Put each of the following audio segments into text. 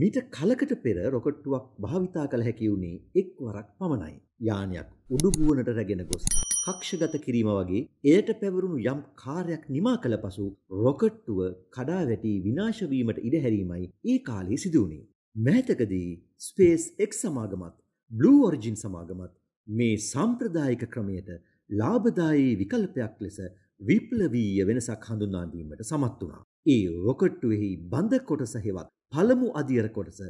මීට කලකට පෙර රොකට්ටුවක් භාවිතා කළ හැකි වුණේ එක් වරක් පමණයි. යානයක් උඩුගුවනට රැගෙන ගොස් කක්ෂගත කිරීම වගේ එයට පැවරුණු යම් කාර්යක් නිමා කළ පසු රොකට්ටුව කඩා වැටී විනාශ වීමට ඉඩ හැරීමයි ඒ කාලේ සිදු වුණේ. මෑතකදී SpaceX සමාගමත් Blue Origin සමාගමත් මේ සාම්ප්‍රදායික ක්‍රමයට ලාභදායී විකල්පයක් ලෙස විප්ලවීය වෙනසක් හඳුන්වා දීමට සමත් වුණා. ඒ රොකට්ටුවෙහි බඳ කොටස හෙවත් පළමු අධියර කොටස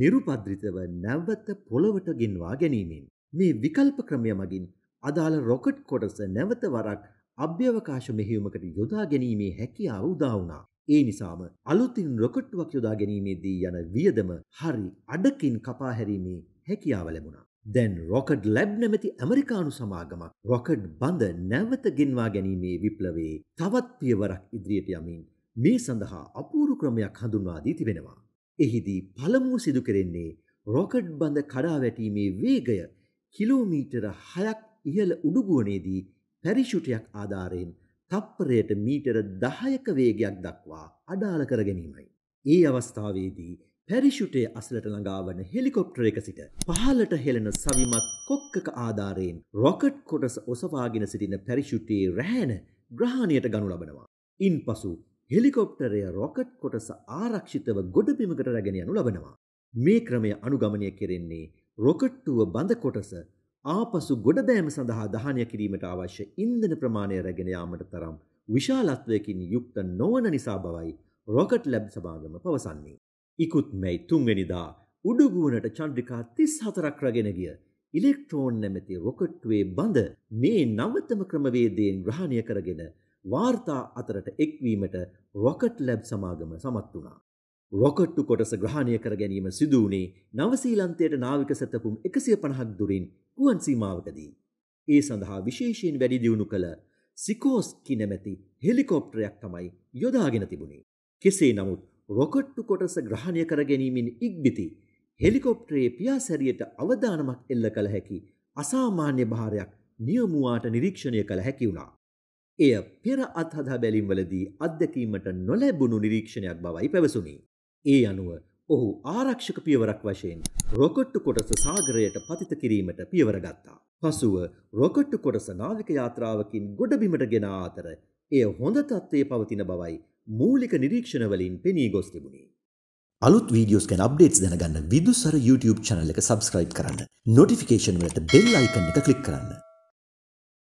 නිරුපද්‍රිතව නැවත පොළවට ගෙන්වා ගැනීමෙන් මේ විකල්ප ක්‍රමය මගින් අදාළ රොකට් කොටස නැවත වරක් අභ්‍යවකාශ මෙහෙයුමකට යොදා ගැනීමේ හැකියාව උදා වුණා. ඒ නිසාම අලුතින් රොකට්ටුවක් යොදා ගැනීමේදී යන වියදම හරි අඩකින් කපා හැරීමේ හැකියාව ලැබුණා. දැන් රොකඩ් ලැබ් නැමැති ඇමරිකානු සමාගමක් රොකඩ් බඳ නැවත ගෙන්වා ගැනීමේ විප්ලවයේ තවත් පියවරක් ඉදිරියට යමින් මේ සඳහා අපූරු ක්‍රමයක් හඳුන්වා දී තිබෙනවා. එහිදී පළමුුව සිදු කරෙන්නේ රොකට් බඳ කඩාවැටීමේ වේගය කිලෝමීටර හයක් ඉහළ උඩුගුවනේදී පැරිෂුටයක් ආධාරයෙන් තප්පරයට මීටර දහයක වේගයක් දක්වා අඩාල කරගැනීමයි. ඒ අවස්ථාවේදී පැරිෂුටේ අසලට ළඟාවන හෙලිකොප්ටර එක සිට පහලට හෙළන සවිමත් කොක්කක ආධාරයෙන් රොකට් කොටස ඔසවාගෙන සිටින පැරිෂුටේ රැහැන ග්‍රහණයට ගනු ලබනවා. ඉන් පසු හෙලිකොප්ටරය රොකට් කොටස ආරක්ෂිතව ගොඩබිමකට රැගෙන යනු ලබනවා. මේ ක්‍රමය අනුගමනය කෙරෙන්නේ රොකට්ටුව බඳ කොටස ආපසු ගොඩබෑම සඳහා දහනය කිරීමට අවශ්‍ය ඉන්ධන ප්‍රමාණය රැගෙන යාමට තරම් විශාලත්වයකින් යුක්ත නොවන නිසා බවයි රොකට් ලැබ් සමාගම පවසන්නේ. ඉකුත් මැයි තුන්වැනිදා උඩුගුවනට චන්ද්‍රිකා තිස් හතරක් රගෙන ගිය ඉලෙක්ට්‍රෝන් නැමැති රොකට්ටුවේ බඳ මේ නවතම ක්‍රමවේදයෙන් ග්‍රහණය කරගෙන වාර්තා අතරට එක්වීමට රොකට් ලැබ් සමාගම සමත් වුණා. රොකට්ටු කොටස ග්‍රහණය කර ගැනීම සිදුවනේ නවසීලන්තයට නාවික සැතපුම් එකසිය පණහක් දුරින් කුවන් සීමාවකදී. ඒ සඳහා විශේෂයෙන් වැඩි දියුණු කළ සිකෝස්කි නැමැති හෙලිකොප්ටරයක් තමයි යොදාගෙන තිබුණේ. කෙසේ නමුත් රොකට්ටු කොටස ග්‍රහණය කර ගැනීමින් ඉක්බිති හෙලිකොප්ටරේ පියාසැරියට අවධානමක් එල්ල කළ හැකි අසාමාන්‍ය භාරයක් නියමුවාට නිරීක්ෂණය කළ හැකි වුණා. එය පෙර අත්හදා බැලිම්වලදී අත්දැකීමට නොලැබුණු නිරීක්ෂණයක් බවයි පැවසුනි. ඒ අනුව ඔහු ආරක්ෂක පියවරක් වශයෙන් රොකට්ටු කොටස සාගරයට පතිත කිරීමට පියවර ගත්තා. පසුව රොකට්ටු කොටස නාවික යාත්‍රාවකින් ගොඩබිමට ගෙන අතර එය හොඳ තත්ත්වයේ පවතින බවයි මූලික නිරීක්ෂණවලින් පෙනී ගොස් තිබුණි. අලුත් වීඩියෝස් ගැන අප්ඩේට්ස් දැනගන්න විදුසර YouTube channel එක subscribe කරන්න. notification වලට bell icon එක click කරන්න.